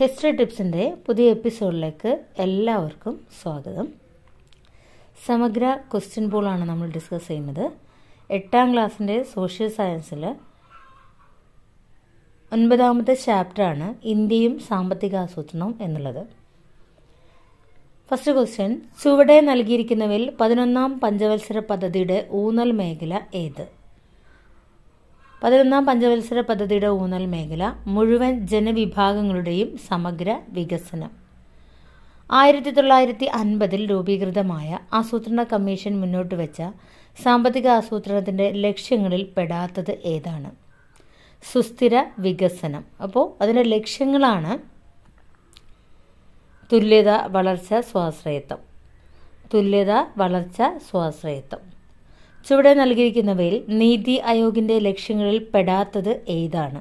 history ടിപ്സിൻ്റെ പുതിയ എപ്പിസോഡിലേക്ക് എല്ലാവർക്കും സ്വാഗതം സമഗ്ര ക്വസ്റ്റ്യൻ പോളാണ് നമ്മൾ ഡിസ്കസ് ചെയ്യുന്നത് എട്ടാം ക്ലാസ്സിൻ്റെ സോഷ്യൽ സയൻസിൽ ഒൻപതാമത്തെ ചാപ്റ്ററാണ് ഇന്ത്യയും സാമ്പത്തിക ആസൂത്രണം എന്നുള്ളത് ഫസ്റ്റ് ക്വസ്റ്റ്യൻ ചുവടെ നൽകിയിരിക്കുന്നവയിൽ പതിനൊന്നാം പഞ്ചവത്സര പദ്ധതിയുടെ ഊന്നൽ മേഖല ഏത് പതിനൊന്നാം പഞ്ചവത്സര പദ്ധതിയുടെ ഊന്നൽ മേഖല മുഴുവൻ ജനവിഭാഗങ്ങളുടെയും സമഗ്ര വികസനം ആയിരത്തി തൊള്ളായിരത്തി അൻപതിൽ രൂപീകൃതമായ ആസൂത്രണ കമ്മീഷൻ മുന്നോട്ട് വെച്ച സാമ്പത്തിക ആസൂത്രണത്തിൻ്റെ ലക്ഷ്യങ്ങളിൽ പെടാത്തത് ഏതാണ് സുസ്ഥിര വികസനം അപ്പോൾ അതിൻ്റെ ലക്ഷ്യങ്ങളാണ് തുല്യത വളർച്ച സ്വാശ്രയത്വം തുല്യത വളർച്ച സ്വാശ്രയത്വം ചുവടെ നൽകിയിരിക്കുന്നവയിൽ നീതി ആയോഗിന്റെ ലക്ഷ്യങ്ങളിൽ പെടാത്തത് ഏതാണ്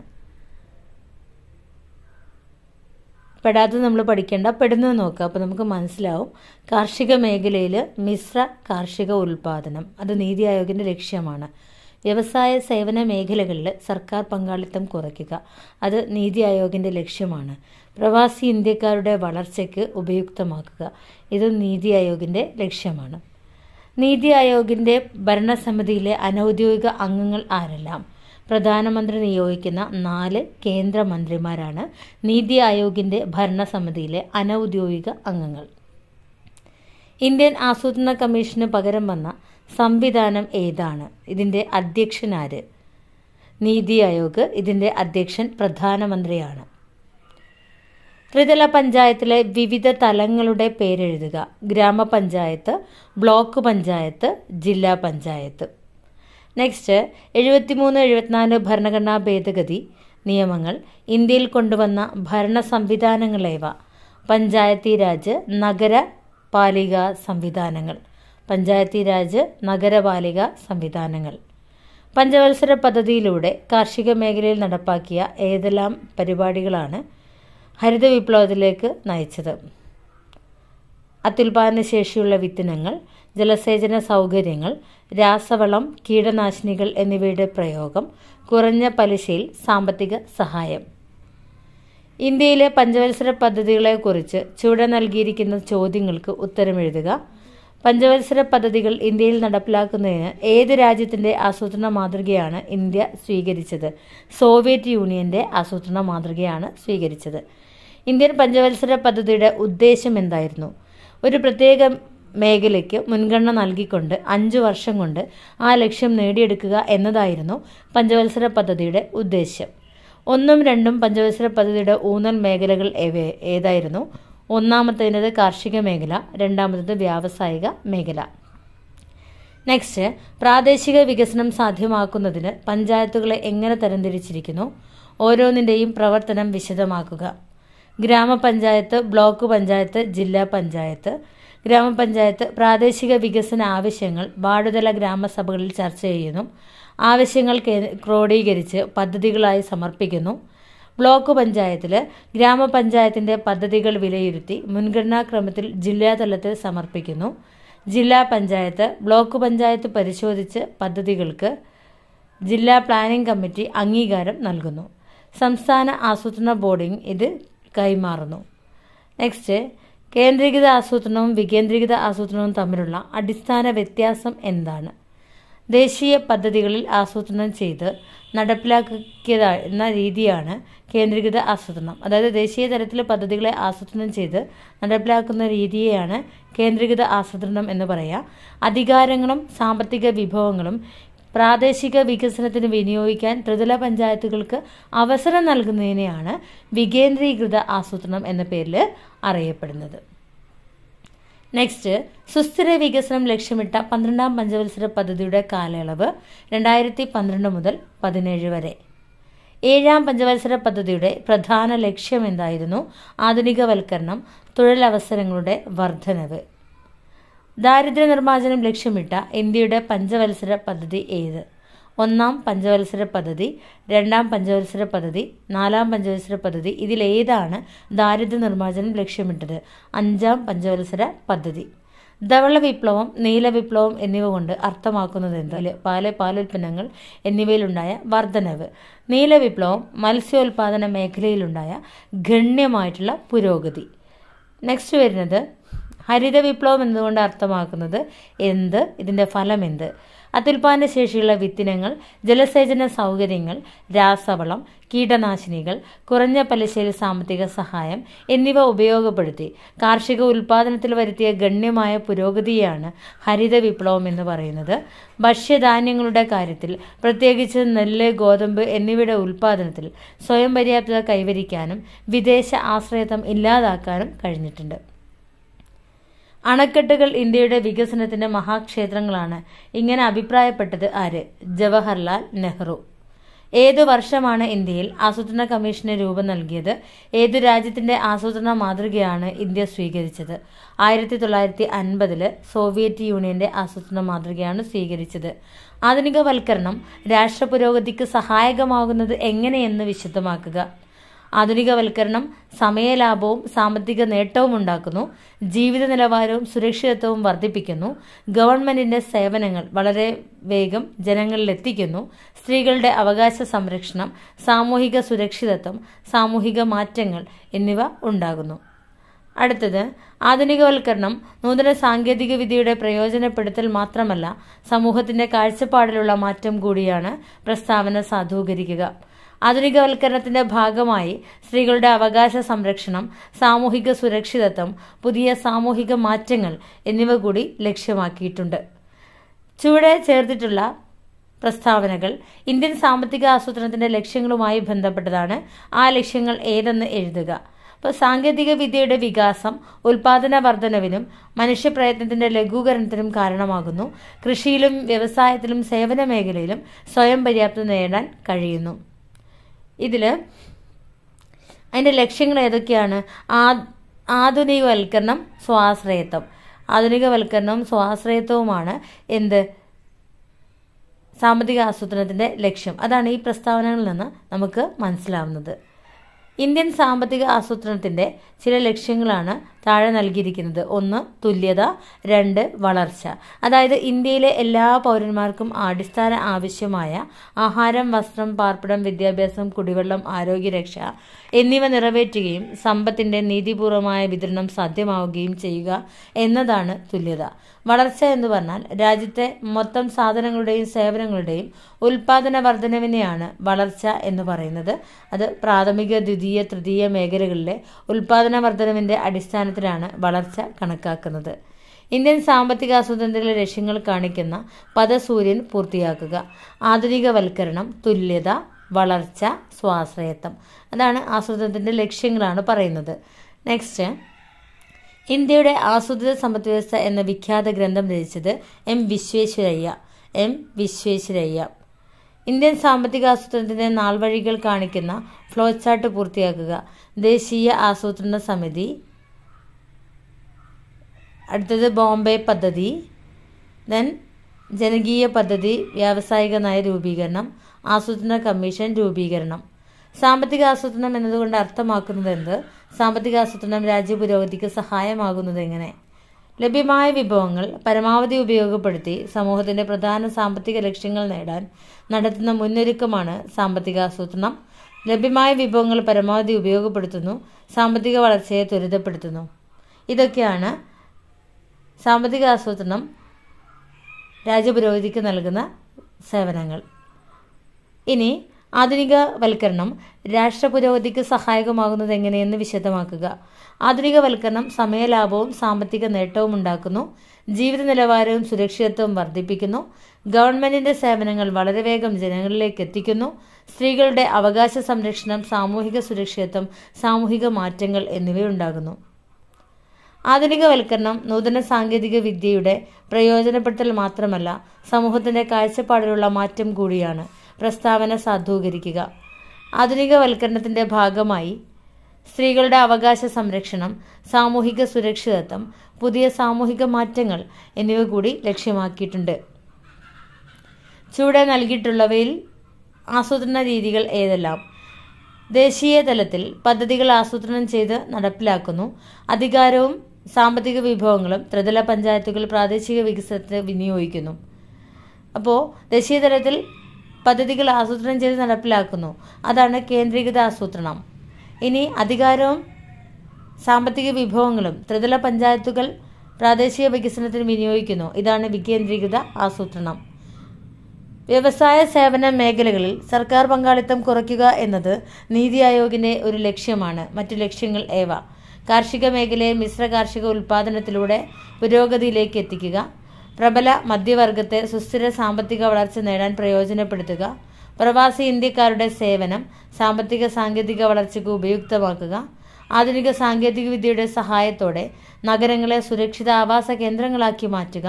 പെടാത്തത് നമ്മൾ പഠിക്കേണ്ട പെടുന്നത് നോക്കുക അപ്പോൾ നമുക്ക് മനസ്സിലാവും കാർഷിക മേഖലയിൽ മിശ്ര കാർഷിക ഉൽപാദനം അത് നീതി ആയോഗിന്റെ ലക്ഷ്യമാണ് വ്യവസായ സേവന മേഖലകളിൽ സർക്കാർ പങ്കാളിത്തം കുറയ്ക്കുക അത് നീതി ആയോഗിന്റെ ലക്ഷ്യമാണ് പ്രവാസി ഇന്ത്യക്കാരുടെ വളർച്ചയ്ക്ക് ഉപയുക്തമാക്കുക ഇത് നീതി ആയോഗിന്റെ ലക്ഷ്യമാണ് നീതി ആയോഗിന്റെ ഭരണസമിതിയിലെ അനൗദ്യോഗിക അംഗങ്ങൾ ആരെല്ലാം പ്രധാനമന്ത്രി നിയോഗിക്കുന്ന നാല് കേന്ദ്രമന്ത്രിമാരാണ് നീതി ആയോഗിന്റെ ഭരണസമിതിയിലെ അനൗദ്യോഗിക അംഗങ്ങൾ ഇന്ത്യൻ ആസൂത്രണ കമ്മീഷന് പകരം വന്ന സംവിധാനം ഏതാണ് ഇതിന്റെ അധ്യക്ഷനാര് നീതി ആയോഗ് ഇതിന്റെ അധ്യക്ഷൻ പ്രധാനമന്ത്രിയാണ് ത്രിതല പഞ്ചായത്തിലെ വിവിധ തലങ്ങളുടെ പേരെഴുതുക ഗ്രാമപഞ്ചായത്ത് ബ്ലോക്ക് പഞ്ചായത്ത് ജില്ലാ പഞ്ചായത്ത് നെക്സ്റ്റ് എഴുപത്തിമൂന്ന് എഴുപത്തിനാല് ഭരണഘടനാ ഭേദഗതി നിയമങ്ങൾ ഇന്ത്യയിൽ കൊണ്ടുവന്ന ഭരണ സംവിധാനങ്ങളേവ പഞ്ചായത്തി രാജ് നഗര പാലിക സംവിധാനങ്ങൾ പഞ്ചായത്തി രാജ് നഗരപാലിക സംവിധാനങ്ങൾ പഞ്ചവത്സര പദ്ധതിയിലൂടെ കാർഷിക മേഖലയിൽ നടപ്പാക്കിയ ഏതെല്ലാം പരിപാടികളാണ് ഹരിത വിപ്ലവത്തിലേക്ക് നയിച്ചത് അത്യുൽപാദന ശേഷിയുള്ള വിത്തിനങ്ങൾ ജലസേചന സൗകര്യങ്ങൾ രാസവളം കീടനാശിനികൾ എന്നിവയുടെ പ്രയോഗം കുറഞ്ഞ പലിശയിൽ സാമ്പത്തിക സഹായം ഇന്ത്യയിലെ പഞ്ചവത്സര പദ്ധതികളെക്കുറിച്ച് ചുവടെ നൽകിയിരിക്കുന്ന ചോദ്യങ്ങൾക്ക് ഉത്തരമെഴുതുക പഞ്ചവത്സര പദ്ധതികൾ ഇന്ത്യയിൽ നടപ്പിലാക്കുന്നതിന് ഏത് രാജ്യത്തിന്റെ ആസൂത്രണ മാതൃകയാണ് ഇന്ത്യ സ്വീകരിച്ചത് സോവിയറ്റ് യൂണിയന്റെ ആസൂത്രണ മാതൃകയാണ് സ്വീകരിച്ചത് ഇന്ത്യൻ പഞ്ചവത്സര പദ്ധതിയുടെ ഉദ്ദേശം എന്തായിരുന്നു ഒരു പ്രത്യേക മേഖലയ്ക്ക് മുൻഗണന നൽകിക്കൊണ്ട് അഞ്ച് വർഷം കൊണ്ട് ആ ലക്ഷ്യം നേടിയെടുക്കുക എന്നതായിരുന്നു പഞ്ചവത്സര പദ്ധതിയുടെ ഉദ്ദേശ്യം ഒന്നും രണ്ടും പഞ്ചവത്സര പദ്ധതിയുടെ ഊന്നൽ മേഖലകൾ ഏതായിരുന്നു ഒന്നാമത്തേത് കാർഷിക മേഖല രണ്ടാമത്തേത് വ്യാവസായിക മേഖല നെക്സ്റ്റ് പ്രാദേശിക വികസനം സാധ്യമാക്കുന്നതിന് പഞ്ചായത്തുകളെ എങ്ങനെ തരംതിരിച്ചിരിക്കുന്നു ഓരോന്നിൻ്റെയും പ്രവർത്തനം വിശദമാക്കുക ഗ്രാമപഞ്ചായത്ത് ബ്ലോക്ക് പഞ്ചായത്ത് ജില്ലാ പഞ്ചായത്ത് ഗ്രാമപഞ്ചായത്ത് പ്രാദേശിക വികസന ആവശ്യങ്ങൾ വാർഡുതല ഗ്രാമസഭകളിൽ ചർച്ച ചെയ്യുന്നു ആവശ്യങ്ങൾ ക്രോഡീകരിച്ച് പദ്ധതികളായി സമർപ്പിക്കുന്നു ബ്ലോക്ക് പഞ്ചായത്തിൽ ഗ്രാമപഞ്ചായത്തിൻ്റെ പദ്ധതികൾ വിലയിരുത്തി മുൻഗണനാക്രമത്തിൽ ജില്ലാതലത്തിൽ സമർപ്പിക്കുന്നു ജില്ലാ പഞ്ചായത്ത് ബ്ലോക്ക് പഞ്ചായത്ത് പരിശോധിച്ച് പദ്ധതികൾക്ക് ജില്ലാ പ്ലാനിംഗ് കമ്മിറ്റി അംഗീകാരം നൽകുന്നു സംസ്ഥാന ആസൂത്രണ ബോർഡിംഗ് ഇത് കൈമാറുന്നു നെക്സ്റ്റ് കേന്ദ്രീകൃത ആസൂത്രണവും വികേന്ദ്രീകൃത ആസൂത്രണവും തമ്മിലുള്ള അടിസ്ഥാന വ്യത്യാസം എന്താണ് ദേശീയ പദ്ധതികളിൽ ആസൂത്രണം ചെയ്ത് നടപ്പിലാക്കിയതെന്ന രീതിയാണ് കേന്ദ്രീകൃത ആസൂത്രണം അതായത് ദേശീയ തലത്തിലെ പദ്ധതികളെ ആസൂത്രണം ചെയ്ത് നടപ്പിലാക്കുന്ന രീതിയെയാണ് കേന്ദ്രീകൃത ആസൂത്രണം എന്ന് പറയുക അധികാരങ്ങളും സാമ്പത്തിക വിഭവങ്ങളും പ്രാദേശിക വികസനത്തിന് വിനിയോഗിക്കാൻ ത്രിതല പഞ്ചായത്തുകൾക്ക് അവസരം നൽകുന്നതിനെയാണ് വികേന്ദ്രീകൃത ആസൂത്രണം എന്ന പേരിൽ അറിയപ്പെടുന്നത് നെക്സ്റ്റ് സുസ്ഥിര വികസനം ലക്ഷ്യമിട്ട പന്ത്രണ്ടാം പഞ്ചവത്സര പദ്ധതിയുടെ കാലയളവ് രണ്ടായിരത്തി പന്ത്രണ്ട് മുതൽ പതിനേഴ് വരെ ഏഴാം പഞ്ചവത്സര പദ്ധതിയുടെ പ്രധാന ലക്ഷ്യം എന്തായിരുന്നു ആധുനികവൽക്കരണം തൊഴിലവസരങ്ങളുടെ വർധനവ് ദാരിദ്ര്യ നിർമ്മാർജ്ജനം ലക്ഷ്യമിട്ട ഇന്ത്യയുടെ പഞ്ചവത്സര പദ്ധതി ഏത് ഒന്നാം പഞ്ചവത്സര പദ്ധതി രണ്ടാം പഞ്ചവത്സര പദ്ധതി നാലാം പഞ്ചവത്സര പദ്ധതി ഇതിലേതാണ് ദാരിദ്ര്യ നിർമ്മാർജ്ജനം ലക്ഷ്യമിട്ടത് അഞ്ചാം പഞ്ചവത്സര പദ്ധതി ധവള വിപ്ലവം നീല വിപ്ലവം എന്നിവ കൊണ്ട് അർത്ഥമാക്കുന്നത് എന്ത് പാല പാലുൽപ്പന്നങ്ങൾ എന്നിവയിലുണ്ടായ വർധനവ് നീല വിപ്ലവം മത്സ്യോൽപാദന മേഖലയിലുണ്ടായ ഗണ്യമായിട്ടുള്ള പുരോഗതി നെക്സ്റ്റ് വരുന്നത് ഹരിത വിപ്ലവം എന്നതുകൊണ്ട് അർത്ഥമാക്കുന്നത് എന്ത് ഇതിൻ്റെ ഫലം എന്ത് അത്യുൽപാദന ശേഷിയുള്ള വിത്തിനങ്ങൾ ജലസേചന സൗകര്യങ്ങൾ രാസവളം കീടനാശിനികൾ കുറഞ്ഞ പലിശയിൽ സാമ്പത്തിക സഹായം എന്നിവ ഉപയോഗപ്പെടുത്തി കാർഷിക ഉൽപാദനത്തിൽ വരുത്തിയ ഗണ്യമായ പുരോഗതിയാണ് ഹരിത വിപ്ലവം എന്ന് പറയുന്നത് ഭക്ഷ്യധാന്യങ്ങളുടെ കാര്യത്തിൽ പ്രത്യേകിച്ച് നെല്ല് ഗോതമ്പ് എന്നിവയുടെ ഉൽപാദനത്തിൽ സ്വയം പര്യാപ്തത കൈവരിക്കാനും വിദേശ ആശ്രയത്വം ഇല്ലാതാക്കാനും കഴിഞ്ഞിട്ടുണ്ട് അണക്കെട്ടുകൾ ഇന്ത്യയുടെ വികസനത്തിന്റെ മഹാക്ഷേത്രങ്ങളാണ് ഇങ്ങനെ അഭിപ്രായപ്പെട്ടത് ആര് ജവഹർലാൽ നെഹ്റു ഏതു വർഷമാണ് ഇന്ത്യയിൽ ആസൂത്രണ കമ്മീഷന് രൂപം നൽകിയത് ഏതു രാജ്യത്തിന്റെ ആസൂത്രണ മാതൃകയാണ് ഇന്ത്യ സ്വീകരിച്ചത് ആയിരത്തി തൊള്ളായിരത്തി അൻപതില് സോവിയറ്റ് യൂണിയന്റെ ആസൂത്രണ മാതൃകയാണ് സ്വീകരിച്ചത് ആധുനികവൽക്കരണം രാഷ്ട്രപുരോഗതിക്ക് സഹായകമാകുന്നത് എങ്ങനെയെന്ന് വിശദമാക്കുക ആധുനികവൽക്കരണം സമയലാഭവും സാമ്പത്തിക നേട്ടവും ഉണ്ടാക്കുന്നു ജീവിത നിലവാരവും സുരക്ഷിതത്വവും വർദ്ധിപ്പിക്കുന്നു ഗവൺമെന്റിന്റെ സേവനങ്ങൾ വളരെ വേഗം ജനങ്ങളിലെത്തിക്കുന്നു എത്തിക്കുന്നു സ്ത്രീകളുടെ അവകാശ സംരക്ഷണം സാമൂഹിക സുരക്ഷിതത്വം സാമൂഹിക മാറ്റങ്ങൾ എന്നിവ ഉണ്ടാകുന്നു അടുത്തത് ആധുനികവൽക്കരണം നൂതന സാങ്കേതിക വിദ്യയുടെ പ്രയോജനപ്പെടുത്തൽ മാത്രമല്ല സമൂഹത്തിന്റെ കാഴ്ചപ്പാടിലുള്ള മാറ്റം കൂടിയാണ് പ്രസ്താവന സാധൂകരിക്കുക ആധുനികവൽക്കരണത്തിന്റെ ഭാഗമായി സ്ത്രീകളുടെ അവകാശ സംരക്ഷണം സാമൂഹിക സുരക്ഷിതത്വം പുതിയ സാമൂഹിക മാറ്റങ്ങൾ എന്നിവ കൂടി ലക്ഷ്യമാക്കിയിട്ടുണ്ട് ചുവടെ ചേർത്തിട്ടുള്ള പ്രസ്താവനകൾ ഇന്ത്യൻ സാമ്പത്തിക ആസൂത്രണത്തിന്റെ ലക്ഷ്യങ്ങളുമായി ബന്ധപ്പെട്ടതാണ് ആ ലക്ഷ്യങ്ങൾ ഏതെന്ന് എഴുതുക ഇപ്പോൾ സാങ്കേതിക വിദ്യയുടെ വികാസം ഉൽപാദന വർധനവിനും മനുഷ്യപ്രയത്നത്തിന്റെ ലഘൂകരണത്തിനും കാരണമാകുന്നു കൃഷിയിലും വ്യവസായത്തിലും സേവന മേഖലയിലും സ്വയം പര്യാപ്തത നേടാൻ കഴിയുന്നു ഇതിൽ അതിൻ്റെ ലക്ഷ്യങ്ങൾ ഏതൊക്കെയാണ് ആ ആധുനികവൽക്കരണം സ്വാശ്രയത്വം ആധുനികവൽക്കരണം സ്വാശ്രയത്വവുമാണ് എന്ത് സാമ്പത്തിക ആസൂത്രണത്തിൻ്റെ ലക്ഷ്യം അതാണ് ഈ പ്രസ്താവനകളിൽ നിന്ന് നമുക്ക് മനസ്സിലാവുന്നത് ഇന്ത്യൻ സാമ്പത്തിക ആസൂത്രണത്തിൻ്റെ ചില ലക്ഷ്യങ്ങളാണ് താഴെ നൽകിയിരിക്കുന്നത് ഒന്ന് തുല്യത രണ്ട് വളർച്ച അതായത് ഇന്ത്യയിലെ എല്ലാ പൗരന്മാർക്കും അടിസ്ഥാന ആവശ്യമായ ആഹാരം വസ്ത്രം പാർപ്പിടം വിദ്യാഭ്യാസം കുടിവെള്ളം ആരോഗ്യരക്ഷ എന്നിവ നിറവേറ്റുകയും സമ്പത്തിന്റെ നീതിപൂർവമായ വിതരണം സാധ്യമാവുകയും ചെയ്യുക എന്നതാണ് തുല്യത വളർച്ച എന്ന് പറഞ്ഞാൽ രാജ്യത്തെ മൊത്തം സാധനങ്ങളുടെയും സേവനങ്ങളുടെയും ഉൽപാദന വർധനവിനെയാണ് വളർച്ച എന്ന് പറയുന്നത് അത് പ്രാഥമിക ദ്വിതീയ തൃതീയ മേഖലകളിലെ ഉൽപാദന വർധനവിന്റെ അടിസ്ഥാനത്തിൽ അടിസ്ഥാനത്തിലാണ് വളർച്ച കണക്കാക്കുന്നത് ഇന്ത്യൻ സാമ്പത്തിക ആസൂത്രണത്തിലെ ലക്ഷ്യങ്ങൾ കാണിക്കുന്ന പദസൂര്യൻ പൂർത്തിയാക്കുക ആധുനികവൽക്കരണം തുല്യത വളർച്ച സ്വാശ്രയത്വം അതാണ് ആസൂത്രണത്തിൻ്റെ ലക്ഷ്യങ്ങളാണ് പറയുന്നത് നെക്സ്റ്റ് ഇന്ത്യയുടെ ആസൂത്രിത സമ്പദ്വ്യവസ്ഥ എന്ന വിഖ്യാത ഗ്രന്ഥം രചിച്ചത് M Visvesvaraya M Visvesvaraya Indian സാമ്പത്തിക ആസൂത്രണത്തിൻ്റെ നാൾവഴികൾ കാണിക്കുന്ന ഫ്ലോചാർട്ട് പൂർത്തിയാക്കുക ദേശീയ ആസൂത്രണ സമിതി അടുത്തത് ബോംബെ പദ്ധതി ദെൻ ജനകീയ പദ്ധതി വ്യാവസായിക നയ രൂപീകരണം ആസൂത്രണ കമ്മീഷൻ രൂപീകരണം സാമ്പത്തിക ആസൂത്രണം എന്നതുകൊണ്ട് അർത്ഥമാക്കുന്നത് എന്ത് സാമ്പത്തിക ആസൂത്രണം രാജ്യ പുരോഗതിക്ക് സഹായമാകുന്നത് എങ്ങനെ ലഭ്യമായ വിഭവങ്ങൾ പരമാവധി ഉപയോഗപ്പെടുത്തി സമൂഹത്തിന്റെ പ്രധാന സാമ്പത്തിക ലക്ഷ്യങ്ങൾ നേടാൻ നടത്തുന്ന മുന്നൊരുക്കമാണ് സാമ്പത്തിക ആസൂത്രണം ലഭ്യമായ വിഭവങ്ങൾ പരമാവധി ഉപയോഗപ്പെടുത്തുന്നു സാമ്പത്തിക വളർച്ചയെ ത്വരിതപ്പെടുത്തുന്നു ഇതൊക്കെയാണ് സാമ്പത്തിക ആസൂത്രണം രാജ്യപുരോഗതിക്ക് നൽകുന്ന സേവനങ്ങൾ ഇനി ആധുനിക വൽക്കരണം പുരോഗതിക്ക് സഹായകമാകുന്നത് എങ്ങനെയെന്ന് വിശദമാക്കുക വൽക്കരണം സമയലാഭവും സാമ്പത്തിക നേട്ടവും ഉണ്ടാക്കുന്നു ജീവിത നിലവാരവും സുരക്ഷിതത്വവും വർദ്ധിപ്പിക്കുന്നു ഗവൺമെന്റിന്റെ സേവനങ്ങൾ വളരെ വേഗം ജനങ്ങളിലേക്ക് എത്തിക്കുന്നു സ്ത്രീകളുടെ അവകാശ സംരക്ഷണം സാമൂഹിക സുരക്ഷിതത്വം സാമൂഹിക മാറ്റങ്ങൾ എന്നിവയുണ്ടാകുന്നു ആധുനികവൽക്കരണം നൂതന സാങ്കേതിക വിദ്യയുടെ പ്രയോജനപ്പെടുത്തൽ മാത്രമല്ല സമൂഹത്തിന്റെ കാഴ്ചപ്പാടിലുള്ള മാറ്റം കൂടിയാണ് പ്രസ്താവന സാധൂകരിക്കുക ആധുനികവൽക്കരണത്തിന്റെ ഭാഗമായി സ്ത്രീകളുടെ അവകാശ സംരക്ഷണം സാമൂഹിക സുരക്ഷിതത്വം പുതിയ സാമൂഹിക മാറ്റങ്ങൾ എന്നിവ കൂടി ലക്ഷ്യമാക്കിയിട്ടുണ്ട് ചൂടെ നൽകിയിട്ടുള്ളവയിൽ ആസൂത്രണ രീതികൾ ഏതെല്ലാം ദേശീയ തലത്തിൽ പദ്ധതികൾ ആസൂത്രണം ചെയ്ത് നടപ്പിലാക്കുന്നു അധികാരവും സാമ്പത്തിക വിഭവങ്ങളും ത്രിതല പഞ്ചായത്തുകൾ പ്രാദേശിക വികസനത്തിന് വിനിയോഗിക്കുന്നു അപ്പോൾ ദേശീയതലത്തിൽ പദ്ധതികൾ ആസൂത്രണം ചെയ്ത് നടപ്പിലാക്കുന്നു അതാണ് കേന്ദ്രീകൃത ആസൂത്രണം ഇനി അധികാരവും സാമ്പത്തിക വിഭവങ്ങളും ത്രിതല പഞ്ചായത്തുകൾ പ്രാദേശിക വികസനത്തിന് വിനിയോഗിക്കുന്നു ഇതാണ് വികേന്ദ്രീകൃത ആസൂത്രണം വ്യവസായ സേവന മേഖലകളിൽ സർക്കാർ പങ്കാളിത്തം കുറയ്ക്കുക എന്നത് നീതി ആയോഗിൻ്റെ ഒരു ലക്ഷ്യമാണ് മറ്റു ലക്ഷ്യങ്ങൾ ഏവ കാർഷിക മേഖലയെ മിശ്ര കാർഷിക ഉൽപ്പാദനത്തിലൂടെ പുരോഗതിയിലേക്ക് എത്തിക്കുക പ്രബല മധ്യവർഗത്തെ സുസ്ഥിര സാമ്പത്തിക വളർച്ച നേടാൻ പ്രയോജനപ്പെടുത്തുക പ്രവാസി ഇന്ത്യക്കാരുടെ സേവനം സാമ്പത്തിക സാങ്കേതിക വളർച്ചയ്ക്ക് ഉപയുക്തമാക്കുക ആധുനിക സാങ്കേതികവിദ്യയുടെ സഹായത്തോടെ നഗരങ്ങളെ സുരക്ഷിത ആവാസ കേന്ദ്രങ്ങളാക്കി മാറ്റുക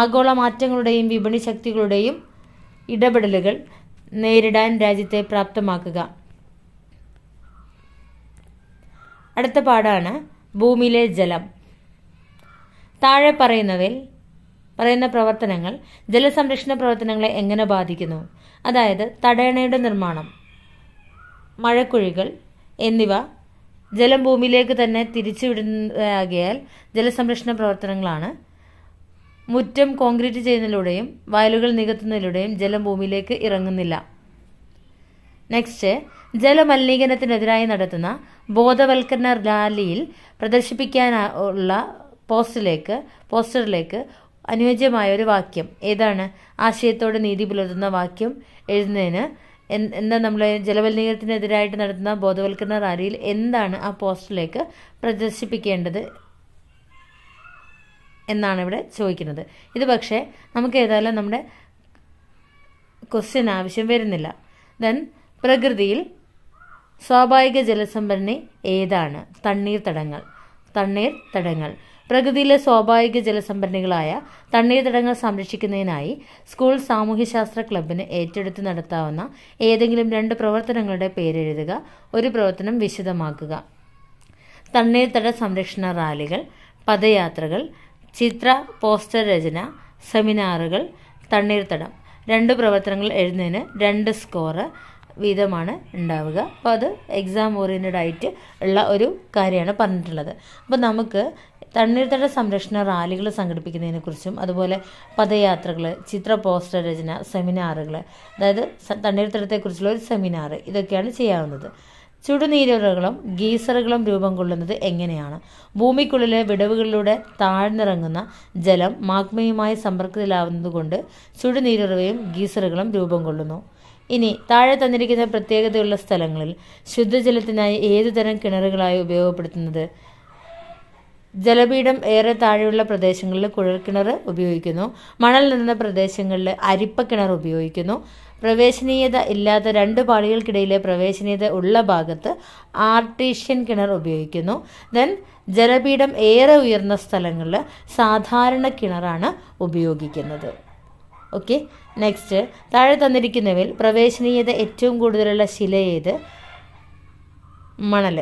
ആഗോള മാറ്റങ്ങളുടെയും വിപണി ശക്തികളുടെയും ഇടപെടലുകൾ നേരിടാൻ രാജ്യത്തെ പ്രാപ്തമാക്കുക അടുത്ത പാഠമാണ് ഭൂമിയിലെ ജലം താഴെ പറയുന്നവയിൽ പറയുന്ന പ്രവർത്തനങ്ങൾ ജലസംരക്ഷണ പ്രവർത്തനങ്ങളെ എങ്ങനെ ബാധിക്കുന്നു അതായത് തടയണയുടെ നിർമ്മാണം മഴക്കുഴികൾ എന്നിവ ജലം ഭൂമിയിലേക്ക് തന്നെ തിരിച്ചുവിടുന്നതാകിയാൽ ജലസംരക്ഷണ പ്രവർത്തനങ്ങളാണ് മുറ്റം കോൺക്രീറ്റ് ചെയ്യുന്നതിലൂടെയും വയലുകൾ നികത്തുന്നതിലൂടെയും ജലം ഭൂമിയിലേക്ക് ഇറങ്ങുന്നില്ല നെക്സ്റ്റ് ജലമലിനീകരണത്തിനെതിരായി നടത്തുന്ന ബോധവൽക്കരണ റാലിയിൽ പ്രദർശിപ്പിക്കാനുള്ള പോസ്റ്റിലേക്ക് പോസ്റ്ററിലേക്ക് അനുയോജ്യമായ ഒരു വാക്യം ഏതാണ് ആശയത്തോടെ നീതി പുലർത്തുന്ന വാക്യം എഴുതുന്നതിന് എന്താ നമ്മൾ ജലമലിനീകരണത്തിനെതിരായിട്ട് നടത്തുന്ന ബോധവൽക്കരണ റാലിയിൽ എന്താണ് ആ പോസ്റ്ററിലേക്ക് പ്രദർശിപ്പിക്കേണ്ടത് എന്നാണ് ഇവിടെ ചോദിക്കുന്നത് ഇത് പക്ഷേ നമുക്ക് ഏതായാലും നമ്മുടെ ക്വസ്റ്റ്യൻ ആവശ്യം വരുന്നില്ല ദെൻ പ്രകൃതിയിൽ സ്വാഭാവിക ജലസംഭരണി ഏതാണ് തണ്ണീർ തടങ്ങൾ തണ്ണീർ തടങ്ങൾ പ്രകൃതിയിലെ സ്വാഭാവിക ജലസംഭരണികളായ തണ്ണീർത്തടങ്ങൾ സംരക്ഷിക്കുന്നതിനായി സ്കൂൾ സാമൂഹ്യശാസ്ത്ര ക്ലബിന് ഏറ്റെടുത്ത് നടത്താവുന്ന ഏതെങ്കിലും രണ്ട് പ്രവർത്തനങ്ങളുടെ പേരെഴുതുക ഒരു പ്രവർത്തനം വിശദമാക്കുക തണ്ണീർത്തട സംരക്ഷണ റാലികൾ പദയാത്രകൾ ചിത്ര പോസ്റ്റർ രചന സെമിനാറുകൾ തണ്ണീർത്തടം രണ്ട് പ്രവർത്തനങ്ങൾ എഴുതുന്നതിന് രണ്ട് സ്കോറ് വീതമാണ് ഉണ്ടാവുക അപ്പോൾ അത് എക്സാം ഓറിയൻറ്റഡ് ആയിട്ട് ഉള്ള ഒരു കാര്യമാണ് പറഞ്ഞിട്ടുള്ളത് അപ്പോൾ നമുക്ക് തണ്ണീർത്തട സംരക്ഷണ റാലികൾ സംഘടിപ്പിക്കുന്നതിനെക്കുറിച്ചും അതുപോലെ പദയാത്രകൾ ചിത്ര പോസ്റ്റർ രചന സെമിനാറുകൾ അതായത് തണ്ണീർത്തടത്തെക്കുറിച്ചുള്ള ഒരു സെമിനാർ ഇതൊക്കെയാണ് ചെയ്യാവുന്നത് ചുടുനീരുകളും ഗീസറുകളും രൂപം കൊള്ളുന്നത് എങ്ങനെയാണ് ഭൂമിക്കുള്ളിലെ വിടവുകളിലൂടെ താഴ്ന്നിറങ്ങുന്ന ജലം മാഗ്മയുമായി സമ്പർക്കത്തിലാവുന്നതുകൊണ്ട് ചുടുനീരുറവയും ഗീസറുകളും രൂപം കൊള്ളുന്നു ഇനി താഴെ തന്നിരിക്കുന്ന പ്രത്യേകതയുള്ള സ്ഥലങ്ങളിൽ ശുദ്ധജലത്തിനായി ഏതുതരം കിണറുകളായി ഉപയോഗപ്പെടുത്തുന്നത് ജലപീഠം ഏറെ താഴെയുള്ള പ്രദേശങ്ങളിൽ കുഴൽക്കിണർ ഉപയോഗിക്കുന്നു മണൽ നിന്ന പ്രദേശങ്ങളിൽ അരിപ്പക്കിണർ ഉപയോഗിക്കുന്നു പ്രവേശനീയത ഇല്ലാത്ത രണ്ട് പാളികൾക്കിടയിലെ പ്രവേശനീയത ഉള്ള ഭാഗത്ത് ആർട്ടിഷ്യൻ കിണർ ഉപയോഗിക്കുന്നു ദെൻ ജലപീഠം ഏറെ ഉയർന്ന സ്ഥലങ്ങളിൽ സാധാരണ കിണറാണ് ഉപയോഗിക്കുന്നത് ഓക്കെ നെക്സ്റ്റ് താഴെ തന്നിരിക്കുന്നവയിൽ പ്രവേശനീയത ഏറ്റവും കൂടുതലുള്ള ശില ഏത് മണൽ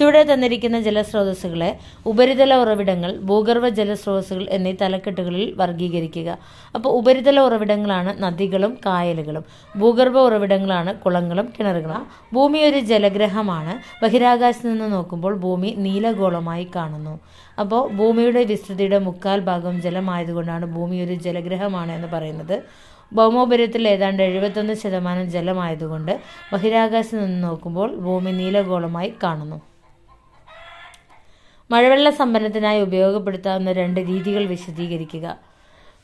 ചുവടെ തന്നിരിക്കുന്ന ജലസ്രോതസ്സുകളെ ഉപരിതല ഉറവിടങ്ങൾ ഭൂഗർഭ ജലസ്രോതസ്സുകൾ എന്നീ തലക്കെട്ടുകളിൽ വർഗീകരിക്കുക അപ്പോൾ ഉപരിതല ഉറവിടങ്ങളാണ് നദികളും കായലുകളും ഭൂഗർഭ ഉറവിടങ്ങളാണ് കുളങ്ങളും കിണറുകളും ഭൂമി ഒരു ജലഗ്രഹമാണ് ബഹിരാകാശത്ത് നിന്ന് നോക്കുമ്പോൾ ഭൂമി നീലഗോളമായി കാണുന്നു അപ്പോൾ ഭൂമിയുടെ വിസ്തൃതിയുടെ മുക്കാൽ ഭാഗം ജലമായതുകൊണ്ടാണ് ഭൂമി ഒരു ജലഗ്രഹമാണ് എന്ന് പറയുന്നത് ഭൗമോപരിത്തിൽ ഏതാണ്ട് എഴുപത്തൊന്ന് ശതമാനം ജലമായതുകൊണ്ട് ബഹിരാകാശത്ത് നിന്ന് നോക്കുമ്പോൾ ഭൂമി നീലഗോളമായി കാണുന്നു മഴവെള്ള സംഭരണത്തിനായി ഉപയോഗപ്പെടുത്താവുന്ന രണ്ട് രീതികൾ വിശദീകരിക്കുക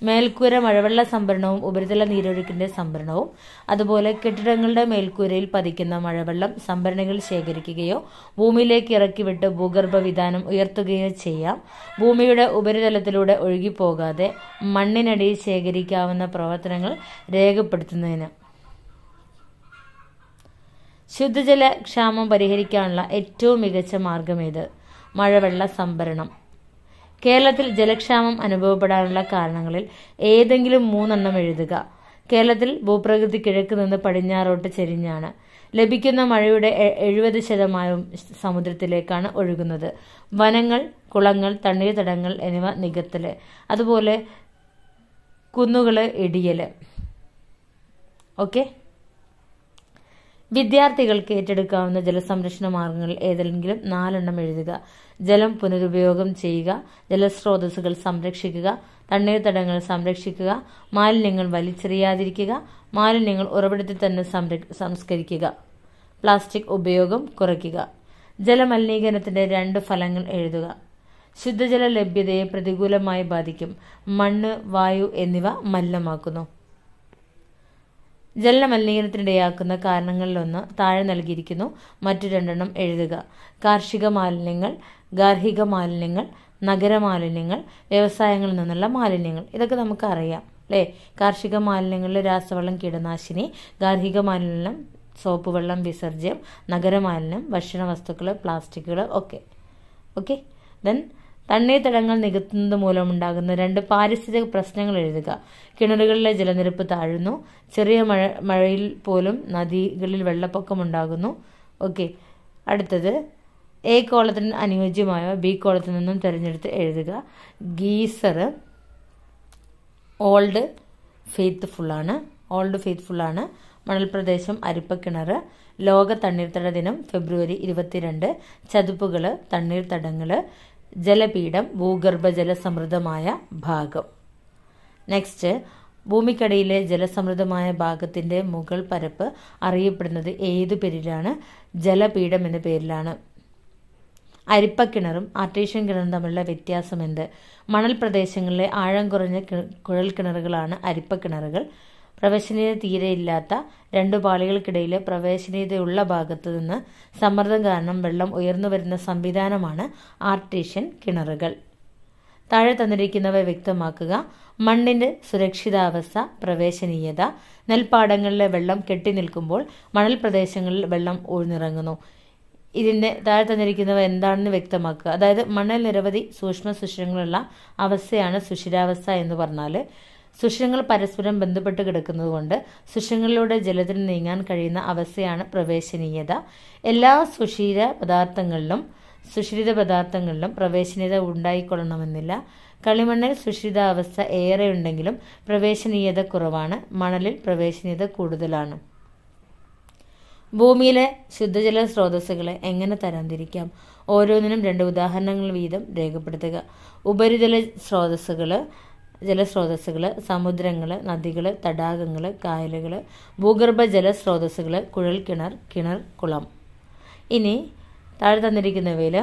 മേൽക്കൂര മഴവെള്ള സംഭരണവും ഉപരിതല നീരൊഴുക്കിന്റെ സംഭരണവും അതുപോലെ കെട്ടിടങ്ങളുടെ മേൽക്കൂരയിൽ പതിക്കുന്ന മഴവെള്ളം സംഭരണികൾ ശേഖരിക്കുകയോ ഭൂമിയിലേക്ക് ഇറക്കിവിട്ട് ഭൂഗർഭ വിധാനം ഉയർത്തുകയോ ചെയ്യാം ഭൂമിയുടെ ഉപരിതലത്തിലൂടെ ഒഴുകിപ്പോകാതെ മണ്ണിനടിയിൽ ശേഖരിക്കാവുന്ന പ്രവർത്തനങ്ങൾ രേഖപ്പെടുത്തുന്നതിന് ശുദ്ധജല ക്ഷാമം പരിഹരിക്കാനുള്ള ഏറ്റവും മികച്ച മാർഗമേത് മഴവെള്ള സംഭരണം കേരളത്തിൽ ജലക്ഷാമം അനുഭവപ്പെടാനുള്ള കാരണങ്ങളിൽ ഏതെങ്കിലും മൂന്നെണ്ണം എഴുതുക കേരളത്തിൽ ഭൂപ്രകൃതി കിഴക്ക് നിന്ന് പടിഞ്ഞാറോട്ട് ചെരിഞ്ഞാണ് ലഭിക്കുന്ന മഴയുടെ എഴുപത് ശതമാനവും സമുദ്രത്തിലേക്കാണ് ഒഴുകുന്നത് വനങ്ങൾ കുളങ്ങൾ തണ്ണീർത്തടങ്ങൾ എന്നിവ നികത്തല് അതുപോലെ കുന്നുകൾ ഇടിയല് ഓക്കെ വിദ്യാർത്ഥികൾക്ക് ഏറ്റെടുക്കാവുന്ന ജലസംരക്ഷണ മാർഗങ്ങൾ ഏതെങ്കിലും നാലെണ്ണം എഴുതുക ജലം പുനരുപയോഗം ചെയ്യുക ജലസ്രോതസ്സുകൾ സംരക്ഷിക്കുക തണ്ണീർത്തടങ്ങൾ സംരക്ഷിക്കുക മാലിന്യങ്ങൾ വലിച്ചെറിയാതിരിക്കുക മാലിന്യങ്ങൾ ഉറവിടത്തിൽ തന്നെ സംസ്കരിക്കുക പ്ലാസ്റ്റിക് ഉപയോഗം കുറയ്ക്കുക ജലമലിനീകരണത്തിന്റെ രണ്ട് ഫലങ്ങൾ എഴുതുക ശുദ്ധജല ലഭ്യതയെ പ്രതികൂലമായി ബാധിക്കും മണ്ണ് വായു എന്നിവ മലിനമാക്കുന്നു ജലമലിനീകരണത്തിനിടയാക്കുന്ന കാരണങ്ങളിലൊന്ന് താഴെ നൽകിയിരിക്കുന്നു മറ്റു രണ്ടെണ്ണം എഴുതുക കാർഷിക മാലിന്യങ്ങൾ ഗാർഹിക മാലിന്യങ്ങൾ നഗരമാലിന്യങ്ങൾ വ്യവസായങ്ങളിൽ നിന്നുള്ള മാലിന്യങ്ങൾ ഇതൊക്കെ നമുക്കറിയാം അല്ലേ കാർഷിക മാലിന്യങ്ങളിലെ രാസവളം കീടനാശിനി ഗാർഹിക മാലിന്യം സോപ്പ് വെള്ളം വിസർജ്യം നഗരമാലിന്യം ഭക്ഷണ വസ്തുക്കൾ പ്ലാസ്റ്റിക്കുകൾ ഒക്കെ ഓക്കെ ദെൻ തണ്ണീർത്തടങ്ങൾ നികത്തുന്നത് മൂലമുണ്ടാകുന്ന രണ്ട് പാരിസ്ഥിതിക പ്രശ്നങ്ങൾ എഴുതുക കിണറുകളിലെ ജലനിരപ്പ് താഴുന്നു ചെറിയ മഴ മഴയിൽ പോലും നദികളിൽ വെള്ളപ്പൊക്കം ഉണ്ടാകുന്നു ഓക്കെ അടുത്തത് എ കോളത്തിന് അനുയോജ്യമായ ബി കോളത്തിൽ നിന്നും തിരഞ്ഞെടുത്ത് എഴുതുക ഗീസർ ഓൾഡ് ഫെയ്ത്ത്ഫുള്ളാണ് ഓൾഡ് ഫെയ്ത്ത്ഫുള്ളാണ് മണൽപ്രദേശം അരിപ്പക്കിണർ ലോക തണ്ണീർത്തട ദിനം ഫെബ്രുവരി ഇരുപത്തിരണ്ട് ചതുപ്പുകൾ തണ്ണീർത്തടങ്ങൾ ജലപീഠം ഭൂഗർഭജല സമൃദ്ധമായ ഭാഗം നെക്സ്റ്റ് ഭൂമിക്കടിയിലെ ജലസമൃദ്ധമായ ഭാഗത്തിൻ്റെ മുകൾ പരപ്പ് അറിയപ്പെടുന്നത് ഏതു പേരിലാണ് ജലപീഠം എന്ന പേരിലാണ് അരിപ്പക്കിണറും ആർട്ടീഷ്യൻ കിണറും തമ്മിലുള്ള വ്യത്യാസം എന്ത് മണൽ പ്രദേശങ്ങളിലെ ആഴം കുറഞ്ഞ കുഴൽ കിണറുകളാണ് അരിപ്പക്കിണറുകൾ പ്രവേശനീയത തീരെയില്ലാത്ത രണ്ടു പാളികൾക്കിടയിലെ പ്രവേശനീയതയുള്ള ഭാഗത്തു നിന്ന് സമ്മർദ്ദം കാരണം വെള്ളം ഉയർന്നു വരുന്ന സംവിധാനമാണ് ആർട്ടീഷ്യൻ കിണറുകൾ താഴെ തന്നിരിക്കുന്നവ വ്യക്തമാക്കുക മണ്ണിന്റെ സുരക്ഷിതാവസ്ഥ പ്രവേശനീയത നെൽപ്പാടങ്ങളിലെ വെള്ളം കെട്ടി നിൽക്കുമ്പോൾ മണൽ പ്രദേശങ്ങളിൽ വെള്ളം ഒഴിഞ്ഞിറങ്ങുന്നു ഇതിൻ്റെ താഴെ തന്നിരിക്കുന്നവ എന്താണെന്ന് വ്യക്തമാക്കുക അതായത് മണ്ണിൽ നിരവധി സൂക്ഷ്മ സുഷിരങ്ങളുള്ള അവസ്ഥയാണ് സുഷിരാവസ്ഥ എന്ന് പറഞ്ഞാൽ സുഷിരങ്ങൾ പരസ്പരം ബന്ധപ്പെട്ട് കിടക്കുന്നതുകൊണ്ട് സുഷിരങ്ങളിലൂടെ ജലത്തിന് നീങ്ങാൻ കഴിയുന്ന അവസ്ഥയാണ് പ്രവേശനീയത എല്ലാ സുഷിര പദാർത്ഥങ്ങളിലും സുഷിരിത പദാർത്ഥങ്ങളിലും പ്രവേശനീയത ഉണ്ടായിക്കൊള്ളണമെന്നില്ല കളിമണ്ണിൽ സുഷിരിതാവസ്ഥ ഏറെയുണ്ടെങ്കിലും പ്രവേശനീയത കുറവാണ് മണലിൽ പ്രവേശനീയത കൂടുതലാണ് ഭൂമിയിലെ ശുദ്ധജല സ്രോതസ്സുകളെ എങ്ങനെ തരംതിരിക്കാം ഓരോന്നിനും രണ്ട് ഉദാഹരണങ്ങൾ വീതം രേഖപ്പെടുത്തുക ഉപരിതല സ്രോതസ്സുകൾ ജലസ്രോതസ്സുകൾ സമുദ്രങ്ങൾ നദികൾ തടാകങ്ങൾ കായലുകൾ ഭൂഗർഭ ജലസ്രോതസ്സുകൾ കുഴൽ കിണർ കിണർ കുളം ഇനി താഴെ തന്നിരിക്കുന്നവയിൽ